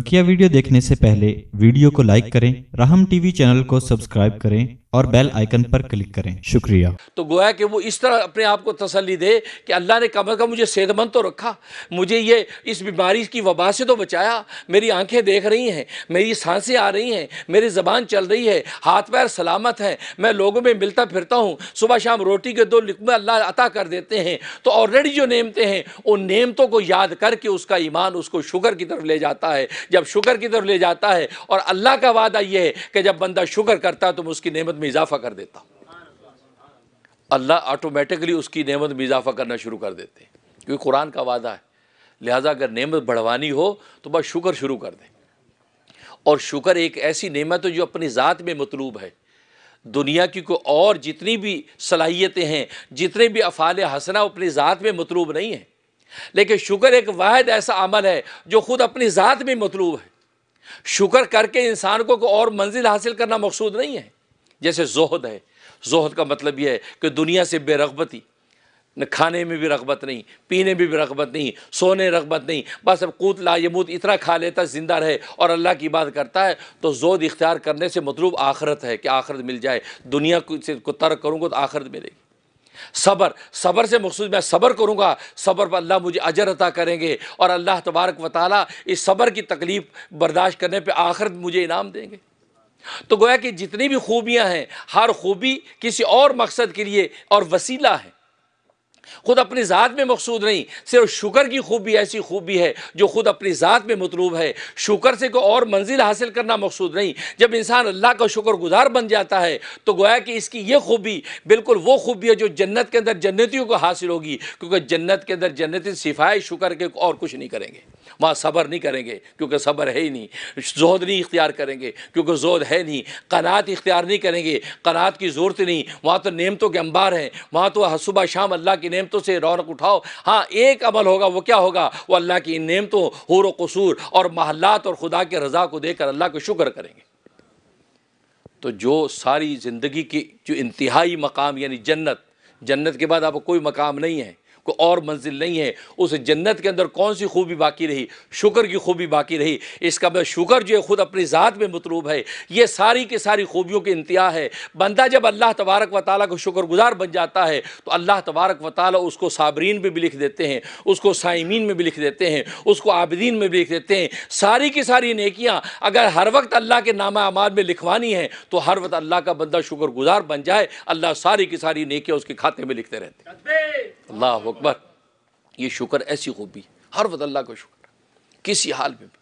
बकिया वीडियो देखने से पहले वीडियो को लाइक करें राहम टीवी चैनल को सब्सक्राइब करें और बेल आइकन पर क्लिक करें शुक्रिया तो गोया कि वो इस तरह अपने आप को तसली दे कि अल्लाह ने कम अज़ कम मुझे सेहतमंद तो रखा मुझे ये इस बीमारी की वबा से तो बचाया मेरी आंखें देख रही हैं मेरी सांसें आ रही हैं मेरी ज़बान चल रही है हाथ पैर सलामत हैं मैं लोगों में मिलता फिरता हूँ सुबह शाम रोटी के दो लिकमे अल्लाह अता कर देते हैं तो ऑलरेडी जो नियमते हैं उन नियमतों को याद करके उसका ईमान उसको शुगर की तरफ ले जाता है जब शुगर की तरफ ले जाता है और अल्लाह का वादा यह है कि जब बंदा शुगर करता है तो उसकी नियमत में इजाफा कर देता हूँ अल्लाह ऑटोमेटिकली उसकी नेमत में इजाफा करना शुरू कर देते हैं क्योंकि कुरान का वादा है लिहाजा अगर नेमत बढ़वानी हो तो बस शुक्र शुरू कर दें और शुक्र एक ऐसी नेमत है जो अपनी ज़ात में मतलूब है दुनिया की कोई और जितनी भी सलाहियतें हैं जितने भी अफ़ाल हसना अपनी ज़ात में मतलूब नहीं है लेकिन शुक्र एक वाद ऐसा अमल है जो ख़ुद अपनी ज़ात में मतलूब है शुक्र करके इंसान को, को और मंजिल हासिल करना मकसूद नहीं है जैसे जोहद है जोहद का मतलब यह है कि दुनिया से बेरगबती न खाने में भी रगबत नहीं पीने में भी रगबत नहीं सोने रगबत नहीं बस अब कूत ला यमूत इतना खा लेता ज़िंदा रहे और अल्लाह की बात करता है तो जोद इख्तियार करने से मतलूब आखरत है कि आखरत मिल जाए दुनिया से को तर्क करूँगा तो आखरत मिलेगी सबर सबर से मखसूद मैं सबर करूँगा सबर पर अल्लाह मुझे अजर अता करेंगे और अल्लाह तबारक वाली इस सबर की तकलीफ़ बर्दाश्त करने पर आखिरत मुझे इनाम देंगे तो गोया कि जितनी भी खूबियां हैं हर खूबी किसी और मकसद के लिए और वसीला है खुद अपनी ज़ात में मकसूद नहीं सिर्फ शुक्र की खूबी ऐसी खूबी है जो खुद अपनी ज़ात में मतलूब है शुक्र से कोई और मंजिल हासिल करना मकसूद नहीं जब इंसान अल्लाह का शुक्र गुजार बन जाता है तो गोया कि इसकी ये खूबी बिल्कुल वो खूबी है जो जन्नत के अंदर जन्नतियों को हासिल होगी क्योंकि जन्नत के अंदर जन्नती सिफाए शुक्र के और कुछ नहीं करेंगे वहाँ सब्र नहीं करेंगे क्योंकि सब्र है ही नहीं जोद नहीं इख्तियार करेंगे क्योंकि जोद है नहीं कनात इख्तियार नहीं करेंगे कनात की ज़रूरत नहीं वहाँ तो नेमतों के अंबार हैं वहाँ तो सुबह शाम अल्लाह की नेमतों से रौनक उठाओ हाँ एक अमल होगा वो क्या होगा वो अल्लाह की इन नेमतों हूर कसूर और महलात और खुदा के रज़ा को देकर अल्लाह को शुक्र करेंगे तो जो सारी ज़िंदगी की जो इंतहाई मकाम यानी जन्नत जन्नत के बाद आपको कोई मकाम नहीं है कोई और मंजिल नहीं है उस जन्नत के अंदर कौन सी खूबी बाकी रही शुक्र की खूबी बाकी रही इसका मैं शुक्र जो है ख़ुद अपनी ज़ात में मतलूब है ये सारी की सारी खूबियों की इंतहा है बंदा जब अल्लाह तबारक व ताली को शुक्रगुजार बन जाता है तो अल्लाह तबारक व ताली उसको साबरीन में भी लिख देते हैं उसको साइमीन में भी लिख देते हैं उसको आबदीन में भी लिख देते हैं सारी की सारी नेकियाँ अगर हर वक्त अल्लाह के नामा अमाद में लिखवानी है तो हर वक्त अल्लाह का बंदा शुक्रगुजार बन जाए अल्लाह सारी की सारी नेकियाँ उसके खाते में लिखते रहते हैं अल्लाह अकबर ये शुक्र ऐसी खूबी हर वक्त अल्लाह का शुक्र किसी हाल में भी